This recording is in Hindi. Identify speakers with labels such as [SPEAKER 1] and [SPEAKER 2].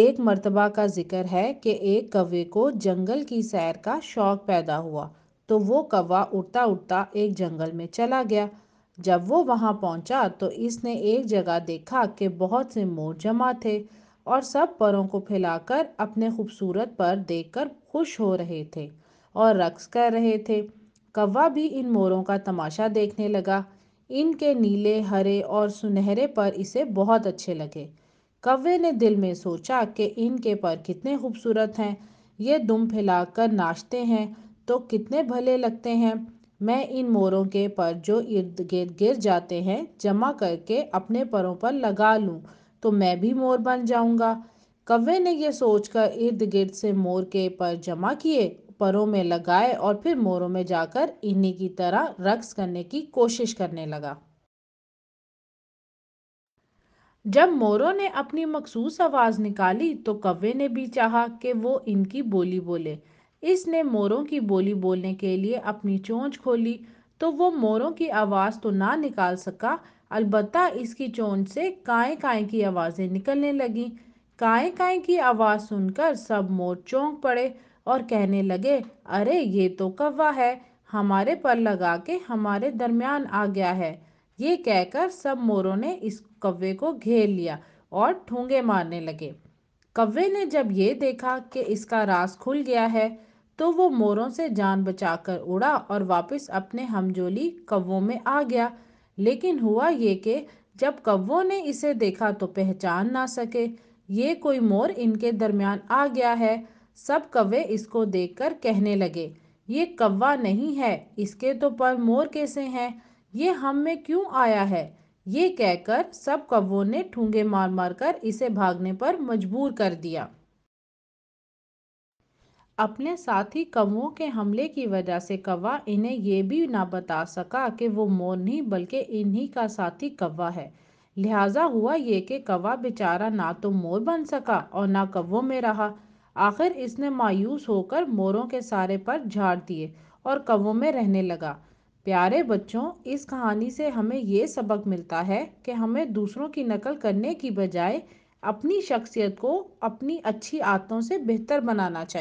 [SPEAKER 1] एक मर्तबा का जिक्र है कि एक कवे को जंगल की सैर का शौक़ पैदा हुआ तो वो कौवा उड़ता उड़ता एक जंगल में चला गया जब वो वहाँ पहुँचा तो इसने एक जगह देखा कि बहुत से मोर जमा थे और सब परों को फैलाकर अपने खूबसूरत पर देखकर खुश हो रहे थे और रक्स कर रहे थे कौवा भी इन मोरों का तमाशा देखने लगा इनके नीले हरे और सुनहरे पर इसे बहुत अच्छे लगे कव्वे ने दिल में सोचा कि इनके पर कितने खूबसूरत हैं ये दुम फैलाकर नाचते हैं तो कितने भले लगते हैं मैं इन मोरों के पर जो इर्द गिर्द गिर जाते हैं जमा करके अपने परों पर लगा लूं तो मैं भी मोर बन जाऊंगा कव्वे ने यह सोचकर इर्द गिर्द से मोर के पर जमा किए परों में लगाए और फिर मोरों में जाकर इन्हीं की तरह रक्स करने की कोशिश करने लगा जब मोरों ने अपनी मखसूस आवाज़ निकाली तो कवे ने भी चाहा कि वो इनकी बोली बोले इसने मोरों की बोली बोलने के लिए अपनी चोंच खोली तो वो मोरों की आवाज़ तो ना निकाल सका अलबत् इसकी चोंच से काएँ काएँ की आवाज़ें निकलने लगीं काएँ काएँ की आवाज़ सुनकर सब मोर चौंक पड़े और कहने लगे अरे ये तो कौवा है हमारे पर लगा के हमारे दरमियान आ गया है ये कहकर सब मोरों ने इस कव्वे को घेर लिया और ठूंगे मारने लगे कव्वे ने जब ये देखा कि इसका रास खुल गया है तो वो मोरों से जान बचाकर उड़ा और वापस अपने हमजोली कव्वों में आ गया लेकिन हुआ ये कि जब कव्वों ने इसे देखा तो पहचान ना सके ये कोई मोर इनके दरमियान आ गया है सब कव्वे इसको देखकर कहने लगे ये कव्वा नहीं है इसके तो पर मोर कैसे हैं ये हम में क्यों आया है ये कहकर सब कौवों ने ठूंगे मार मार कर इसे भागने पर मजबूर कर दिया अपने साथी कौओं के हमले की वजह से कौवा इन्हें यह भी ना बता सका कि वो मोर नहीं बल्कि इन्हीं का साथी कौवा है लिहाजा हुआ ये कि कौवा बेचारा ना तो मोर बन सका और ना कौवों में रहा आखिर इसने मायूस होकर मोरों के सारे पर झाड़ दिए और कौवों में रहने लगा प्यारे बच्चों इस कहानी से हमें ये सबक मिलता है कि हमें दूसरों की नकल करने की बजाय अपनी शख्सियत को अपनी अच्छी आदतों से बेहतर बनाना चाहिए